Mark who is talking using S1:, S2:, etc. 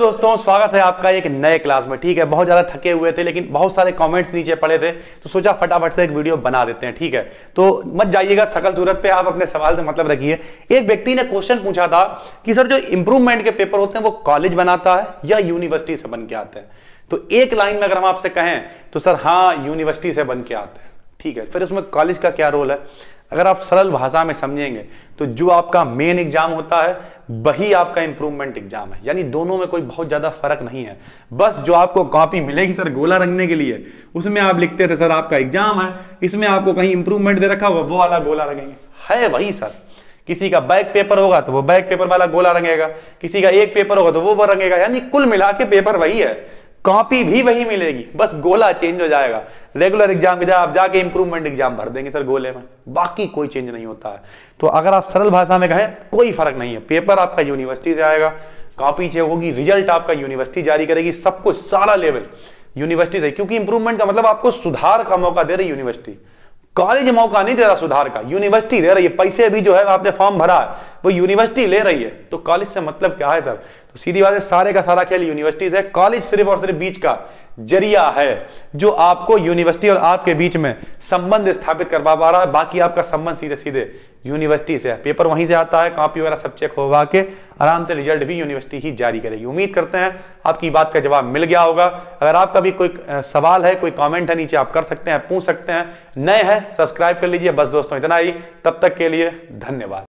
S1: दोस्तों स्वागत है आपका एक नए क्लास में ठीक है बहुत ज़्यादा थके हुए थे लेकिन बहुत सारे कमेंट्स नीचे पड़े थे तो सोचा फटाफट से एक वीडियो बना देते हैं ठीक है तो मत जाइएगा सकल सूरत पे आप अपने सवाल से मतलब रखिए एक व्यक्ति ने क्वेश्चन पूछा था कि सर जो इंप्रूवमेंट के पेपर होते हैं वो कॉलेज बनाता है या यूनिवर्सिटी से बन के आते हैं तो एक लाइन में अगर हम आपसे कहें तो सर हाँ यूनिवर्सिटी से बन के आते हैं ठीक है फिर उसमें कॉलेज का क्या रोल है अगर आप सरल भाषा में समझेंगे तो जो आपका मेन एग्जाम होता है वही आपका इंप्रूवमेंट एग्जाम है यानी दोनों में कोई बहुत ज्यादा फर्क नहीं है बस जो आपको कॉपी मिलेगी सर गोला रंगने के लिए उसमें आप लिखते थे सर आपका एग्जाम है इसमें आपको कहीं इंप्रूवमेंट दे रखा होगा वो वाला गोला रंगेंगे है वही सर किसी का बैक पेपर होगा तो वो बैक पेपर वाला गोला रंगेगा किसी का एक पेपर होगा तो वो रंगेगा यानी कुल मिला के पेपर वही है कॉपी भी वही मिलेगी बस गोला चेंज हो जाएगा रेगुलर एग्जाम की आप जाके इंप्रूवमेंट एग्जाम भर देंगे सर गोले में बाकी कोई चेंज नहीं होता है तो अगर आप सरल भाषा में कहें कोई फर्क नहीं है पेपर आपका यूनिवर्सिटी से आएगा कॉपी चेक होगी रिजल्ट आपका यूनिवर्सिटी जारी करेगी सब कुछ सारा लेवल यूनिवर्सिटी से क्योंकि इंप्रूवमेंट का मतलब आपको सुधार का मौका दे रही यूनिवर्सिटी कॉलेज मौका नहीं दे रहा सुधार का यूनिवर्सिटी दे रही है पैसे भी जो है आपने फॉर्म भरा है वो यूनिवर्सिटी ले रही है तो कॉलेज से मतलब क्या है सर तो सीधी बात है सारे का सारा खेल यूनिवर्सिटीज है कॉलेज सिर्फ और सिर्फ बीच का जरिया है जो आपको यूनिवर्सिटी और आपके बीच में संबंध स्थापित करवा पा रहा है बाकी आपका संबंध सीधे सीधे यूनिवर्सिटी से है पेपर वहीं से आता है कॉपी वगैरह सब चेक होगा के आराम से रिजल्ट भी यूनिवर्सिटी ही जारी करेगी उम्मीद करते हैं आपकी बात का जवाब मिल गया होगा अगर आपका भी कोई सवाल है कोई कॉमेंट है नीचे आप कर सकते हैं पूछ सकते हैं नए हैं सब्सक्राइब कर लीजिए बस दोस्तों इतना ही तब तक के लिए धन्यवाद